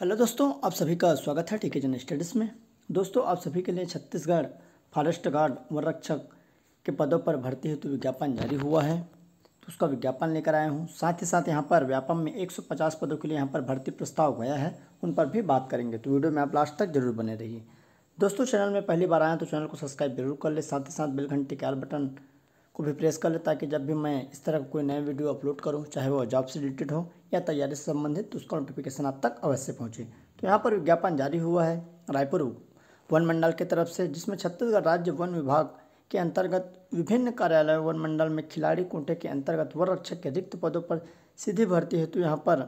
hello दोस्तों आप सभी का स्वागत है टीके जन स्टडीज़ में दोस्तों आप सभी के लिए छत्तीसगढ़ फॉरेस्ट गार्ड वन रक्षक के पदों पर भर्ती हेतु विज्ञापन जारी हुआ है तो उसका विज्ञापन लेकर आया हूँ साथ ही साथ यहाँ पर व्यापम में 150 पदों के लिए यहाँ पर भर्ती प्रस्ताव गया है उन पर भी बात करेंगे तो वीडियो में आप लास्ट तक जरूर बने रहिए दोस्तों चैनल में पहली बार आए तो चैनल को सब्सक्राइब जरूर कर ले साथ ही साथ बेल घंटे के आल बटन को भी प्रेस कर लें ताकि जब भी मैं इस तरह का कोई नया वीडियो अपलोड करूँ चाहे वो जॉब से रिलेटेड हो या तैयारी से संबंधित तो उसका नोटिफिकेशन आप तक अवश्य पहुँचे तो यहाँ पर विज्ञापन जारी हुआ है रायपुर वन मंडल की तरफ से जिसमें छत्तीसगढ़ राज्य वन विभाग के अंतर्गत विभिन्न कार्यालय वन मंडल में खिलाड़ी कोटे के अंतर्गत वन रक्षक के रिक्त पदों पर सीधी भर्ती हेतु यहाँ पर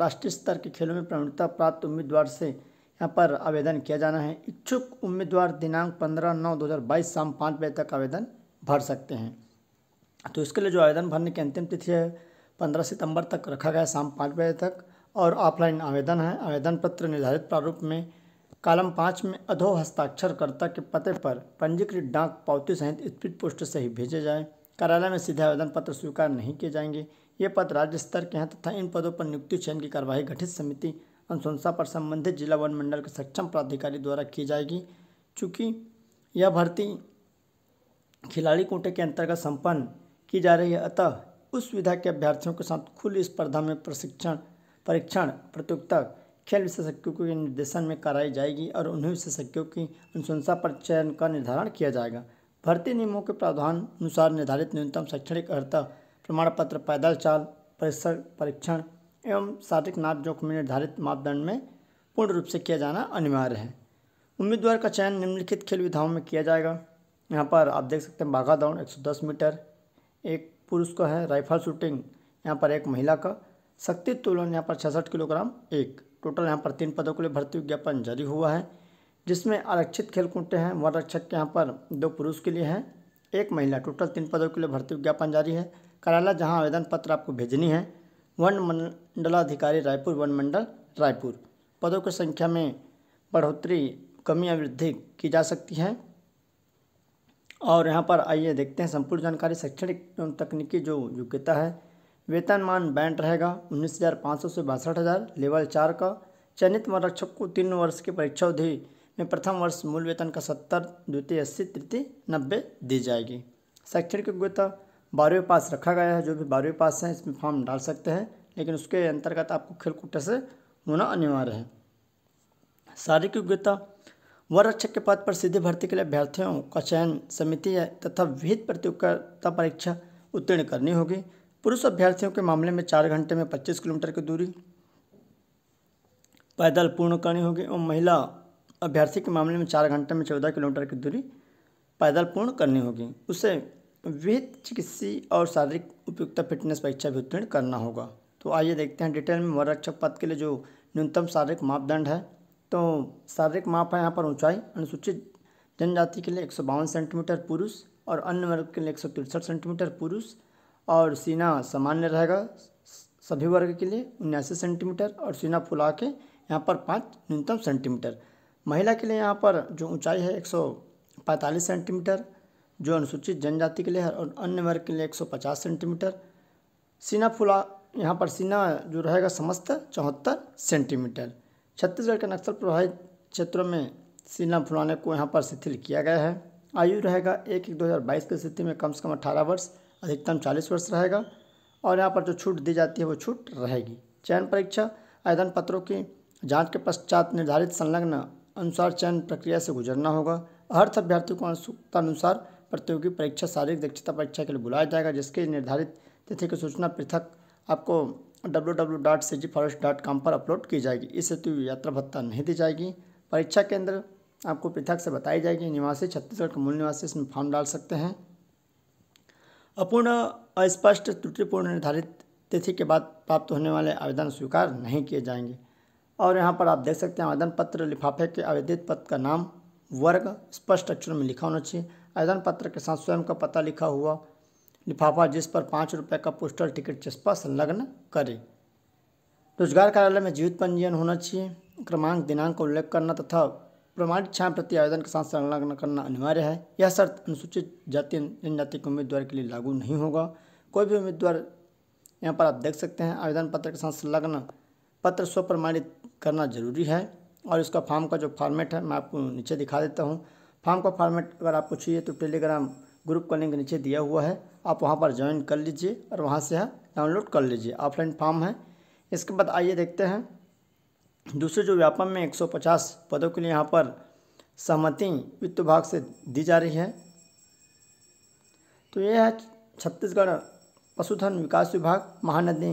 राष्ट्रीय स्तर के खेलों में प्रवीणता प्राप्त उम्मीदवार से यहाँ पर आवेदन किया जाना है इच्छुक उम्मीदवार दिनांक पंद्रह नौ दो शाम पाँच बजे तक आवेदन भर सकते हैं तो इसके लिए जो आवेदन भरने की अंतिम तिथि है पंद्रह सितंबर तक रखा गया शाम पाँच बजे तक और ऑफलाइन आवेदन है आवेदन पत्र निर्धारित प्रारूप में कालम पाँच में अधो हस्ताक्षरकर्ता के पते पर पंजीकृत डाक पावती सहित स्पीड पोस्ट से ही भेजे जाए कार्यालय में सीधे आवेदन पत्र स्वीकार नहीं किए जाएंगे ये पद राज्य स्तर के हैं तथा इन पदों पर नियुक्ति चयन की कार्यवाही गठित समिति अनुशंसा पर संबंधित जिला वन मंडल के सक्षम प्राधिकारी द्वारा की जाएगी चूँकि यह भर्ती खिलाड़ी कोटे के अंतर्गत संपन्न की जा रही है अतः उस सुविधा के अभ्यर्थियों के साथ खुली स्पर्धा में प्रशिक्षण परीक्षण प्रतियोगिता खेल विशेषज्ञों के निर्देशन में कराई जाएगी और उन्हें विशेषज्ञों की अनुशंसा पर चयन का निर्धारण किया जाएगा भर्ती नियमों के प्रावधान अनुसार निर्धारित न्यूनतम शैक्षणिक अर्हता प्रमाण पत्र पैदल चाल परिसर परीक्षण एवं शारीरिक नाप जोखिम निर्धारित मापदंड में पूर्ण रूप से किया जाना अनिवार्य है उम्मीदवार का चयन निम्नलिखित खेल विधाओं में किया जाएगा यहाँ पर आप देख सकते हैं बाघा दौड़ 110 मीटर एक पुरुष का है राइफल शूटिंग यहाँ पर एक महिला का शक्ति तुलन यहाँ पर छसठ किलोग्राम एक टोटल यहाँ पर तीन पदों के लिए भर्ती विज्ञापन जारी हुआ है जिसमें आरक्षित खेलकूटे हैं वन रक्षक के यहाँ पर दो पुरुष के लिए हैं एक महिला टोटल तीन पदों के लिए भर्ती विज्ञापन जारी है कार्यालय जहाँ आवेदन पत्र आपको भेजनी है वन मंडलाधिकारी रायपुर वन मंडल रायपुर पदों की संख्या में बढ़ोतरी कमी या वृद्धि की जा सकती है और यहाँ पर आइए देखते हैं संपूर्ण जानकारी शैक्षणिक एवं तकनीकी जो योग्यता है वेतनमान बैंड रहेगा उन्नीस हज़ार पाँच सौ से बासठ हज़ार लेवल चार का चयनित आरक्षक को तीन वर्ष की परीक्षा अवधि में प्रथम वर्ष मूल वेतन का सत्तर द्वितीय अस्सी तृतीय नब्बे दी जाएगी शैक्षणिक योग्यता बारहवीं पास रखा गया है जो भी बारहवीं पास हैं इसमें फॉर्म डाल सकते हैं लेकिन उसके अंतर्गत आपको खेल से होना अनिवार्य है शारीरिक योग्यता वर रक्षक के पद पर सीधे भर्ती के लिए अभ्यर्थियों का चयन समिति तथा विहित प्रतियोगिता परीक्षा उत्तीर्ण करनी होगी पुरुष अभ्यर्थियों के मामले में चार घंटे में पच्चीस किलोमीटर की दूरी पैदल पूर्ण करनी होगी और महिला अभ्यर्थी के मामले में चार घंटे में चौदह किलोमीटर की दूरी पैदल पूर्ण करनी होगी उसे विहित चिकित्सीय और शारीरिक उपयुक्तता फिटनेस परीक्षा भी उत्तीर्ण करना होगा तो आइए देखते हैं डिटेल में वर रक्षक पद के लिए जो न्यूनतम शारीरिक मापदंड है तो शारीरिक माप है यहाँ पर ऊंचाई अनुसूचित जनजाति के लिए एक सेंटीमीटर पुरुष और अन्य वर्ग के लिए एक सेंटीमीटर पुरुष और सीना सामान्य रहेगा सभी वर्ग के लिए उन्यासी सेंटीमीटर और सीना फुला के यहाँ पर पाँच न्यूनतम सेंटीमीटर महिला के लिए यहाँ पर जो ऊंचाई है एक सेंटीमीटर जो अनुसूचित जनजाति के लिए है और अन्य वर्ग के लिए 150 सेंटीमीटर सीना फुला यहाँ पर सीना जो रहेगा समस्त चौहत्तर सेंटीमीटर छत्तीसगढ़ के नक्सल प्रभावित क्षेत्रों में सीना फुलाने को यहाँ पर शिथिल किया गया है आयु रहेगा एक एक दो हज़ार बाईस की स्थिति में कम से कम अठारह वर्ष अधिकतम चालीस वर्ष रहेगा और यहाँ पर जो छूट दी जाती है वो छूट रहेगी चयन परीक्षा आवेदन पत्रों की जांच के पश्चात निर्धारित संलग्न अनुसार चयन प्रक्रिया से गुजरना होगा हर अभ्यर्थियों को अनुसार प्रतियोगी परीक्षा शारीरिक दक्षता परीक्षा के लिए बुलाया जाएगा जिसके निर्धारित तिथि की सूचना पृथक आपको डब्ल्यू पर अपलोड की जाएगी इस हेतु यात्रा भत्ता नहीं दी जाएगी परीक्षा केंद्र आपको पृथक से बताई जाएगी निवासी छत्तीसगढ़ के मूल निवासी इसमें फॉर्म डाल सकते हैं अपूर्ण अस्पष्ट त्रुटिपूर्ण निर्धारित तिथि के बाद प्राप्त होने वाले आवेदन स्वीकार नहीं किए जाएंगे और यहाँ पर आप देख सकते हैं आवेदन पत्र लिफाफे के आवेदित पत्र का नाम वर्ग स्पष्ट अक्षरों में लिखा होना चाहिए आवेदन पत्र के साथ स्वयं का पता लिखा हुआ लिफाफा जिस पर पाँच रुपये का पोस्टल टिकट चस्पा संलग्न करें रोजगार कार्यालय में जीवित पंजीयन होना चाहिए क्रमांक दिनांक का उल्लेख करना तथा प्रमाणित छाया प्रति आवेदन के साथ संलग्न करना अनिवार्य है यह शर्त अनुसूचित जाति जनजाति के उम्मीदवार के लिए लागू नहीं होगा कोई भी उम्मीदवार यहाँ पर आप देख सकते हैं आवेदन पत्र के साथ संलग्न पत्र स्वप्रमाणित करना जरूरी है और इसका फॉर्म का जो फॉर्मेट है मैं आपको नीचे दिखा देता हूँ फॉर्म का फॉर्मेट अगर आपको चाहिए तो टेलीग्राम ग्रुप का लिंक नीचे दिया हुआ है आप वहाँ पर ज्वाइन कर लीजिए और वहाँ से डाउनलोड कर लीजिए ऑफलाइन फॉर्म है इसके बाद आइए देखते हैं दूसरे जो व्यापम में 150 पदों के लिए यहाँ पर सहमति वित्त विभाग से दी जा रही है तो यह है छत्तीसगढ़ पशुधन विकास विभाग महानदी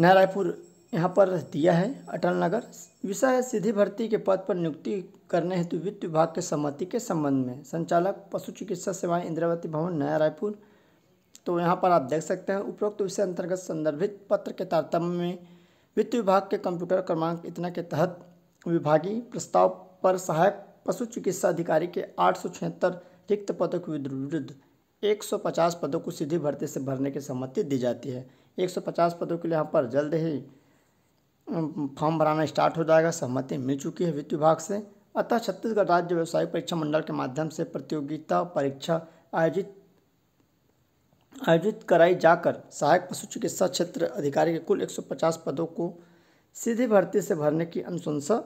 नया रायपुर यहाँ पर दिया है अटल नगर विषय सीधी भर्ती के पद पर नियुक्ति करने हेतु वित्त विभाग के सम्मति के संबंध में संचालक पशु चिकित्सा सेवाएं इंद्रावती भवन नया रायपुर तो यहाँ पर आप देख सकते हैं उपरोक्त विषय अंतर्गत संदर्भित पत्र के तारतम्य में वित्त विभाग के कंप्यूटर क्रमांक इतना के तहत विभागीय प्रस्ताव पर सहायक पशु चिकित्सा अधिकारी के आठ रिक्त पदों के विरुद्ध 150 पदों को सीधी भर्ती से भरने की सम्मति दी जाती है 150 पदों के लिए यहाँ पर जल्द ही फॉर्म भराना स्टार्ट हो जाएगा सहमति मिल चुकी है वित्त विभाग से अतः छत्तीसगढ़ राज्य व्यावसायिक परीक्षा मंडल के माध्यम से प्रतियोगिता परीक्षा आयोजित आयोजित कराई जाकर सहायक पशु चिकित्सा क्षेत्र अधिकारी के कुल 150 पदों को सीधी भर्ती से भरने की अनुशंसा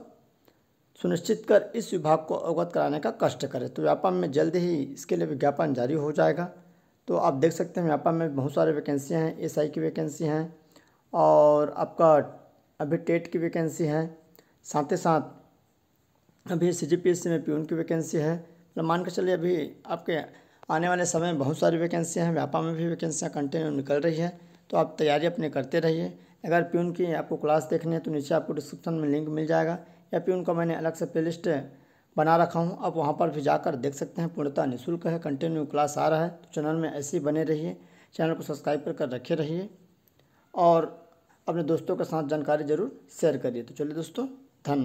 सुनिश्चित कर इस विभाग को अवगत कराने का कष्ट करें तो व्यापम में जल्द ही इसके लिए विज्ञापन जारी हो जाएगा तो आप देख सकते हैं व्यापम में बहुत सारे वैकेंसियाँ हैं एस की वैकेंसी हैं और आपका अभी टेट की वैकेंसी है साथ ही साथ अभी सी जी पी एस सी में प्यून की वैकेंसी है मतलब मान के चलिए अभी आपके आने वाले समय में बहुत सारी वैकेंसियाँ हैं व्यापार में भी वैकेंसियाँ कंटिन्यू निकल रही है तो आप तैयारी अपने करते रहिए अगर प्यून की आपको क्लास देखनी है तो नीचे आपको डिस्क्रिप्शन में लिंक मिल जाएगा या प्यून का मैंने अलग से प्लेलिस्ट बना रखा हूँ आप वहाँ पर भी जाकर देख सकते हैं पूर्णतः निःशुल्क है कंटिन्यू क्लास आ रहा है तो चैनल में ऐसे ही बने रहिए चैनल को सब्सक्राइब कर रखे रहिए और अपने दोस्तों के साथ जानकारी ज़रूर शेयर करिए तो चलिए दोस्तों